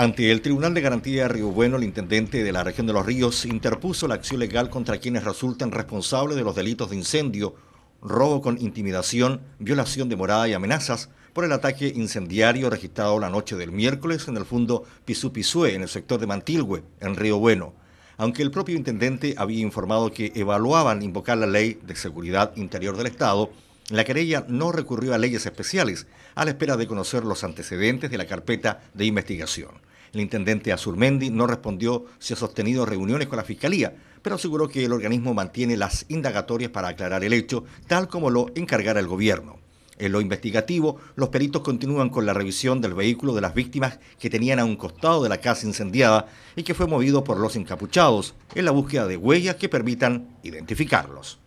Ante el Tribunal de Garantía de Río Bueno, el intendente de la región de Los Ríos interpuso la acción legal contra quienes resultan responsables de los delitos de incendio, robo con intimidación, violación de morada y amenazas por el ataque incendiario registrado la noche del miércoles en el fondo Pisú en el sector de Mantilhue, en Río Bueno. Aunque el propio intendente había informado que evaluaban invocar la Ley de Seguridad Interior del Estado, la querella no recurrió a leyes especiales, a la espera de conocer los antecedentes de la carpeta de investigación. El intendente Azurmendi no respondió si ha sostenido reuniones con la Fiscalía, pero aseguró que el organismo mantiene las indagatorias para aclarar el hecho, tal como lo encargara el gobierno. En lo investigativo, los peritos continúan con la revisión del vehículo de las víctimas que tenían a un costado de la casa incendiada y que fue movido por los encapuchados en la búsqueda de huellas que permitan identificarlos.